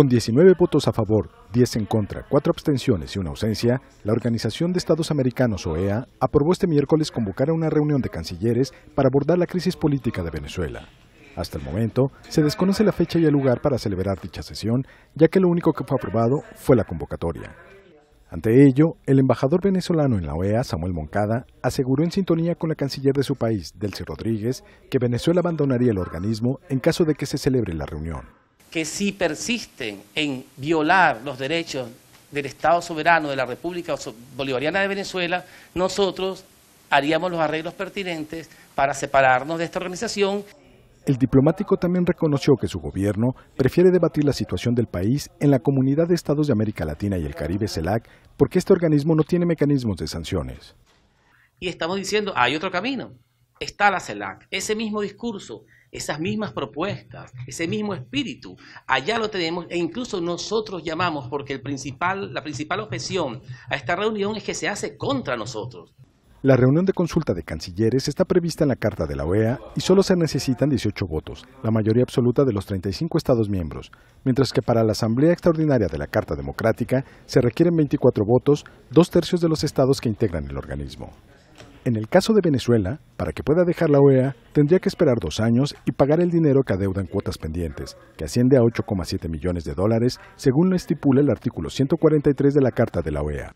Con 19 votos a favor, 10 en contra, 4 abstenciones y una ausencia, la Organización de Estados Americanos, OEA, aprobó este miércoles convocar a una reunión de cancilleres para abordar la crisis política de Venezuela. Hasta el momento, se desconoce la fecha y el lugar para celebrar dicha sesión, ya que lo único que fue aprobado fue la convocatoria. Ante ello, el embajador venezolano en la OEA, Samuel Moncada, aseguró en sintonía con la canciller de su país, Delcy Rodríguez, que Venezuela abandonaría el organismo en caso de que se celebre la reunión que si persisten en violar los derechos del Estado soberano de la República Bolivariana de Venezuela, nosotros haríamos los arreglos pertinentes para separarnos de esta organización. El diplomático también reconoció que su gobierno prefiere debatir la situación del país en la Comunidad de Estados de América Latina y el Caribe, CELAC, porque este organismo no tiene mecanismos de sanciones. Y estamos diciendo, hay otro camino, está la CELAC, ese mismo discurso, esas mismas propuestas, ese mismo espíritu. Allá lo tenemos e incluso nosotros llamamos porque la principal objeción a esta reunión es que se hace contra nosotros. La reunión de consulta de cancilleres está prevista en la Carta de la OEA y solo se necesitan 18 votos, la mayoría absoluta de los 35 Estados miembros, mientras que para la Asamblea Extraordinaria de la Carta Democrática se requieren 24 votos, dos tercios de los estados que integran el organismo. En el caso de Venezuela, para que pueda dejar la OEA, tendría que esperar dos años y pagar el dinero que adeuda en cuotas pendientes, que asciende a 8,7 millones de dólares, según lo estipula el artículo 143 de la Carta de la OEA.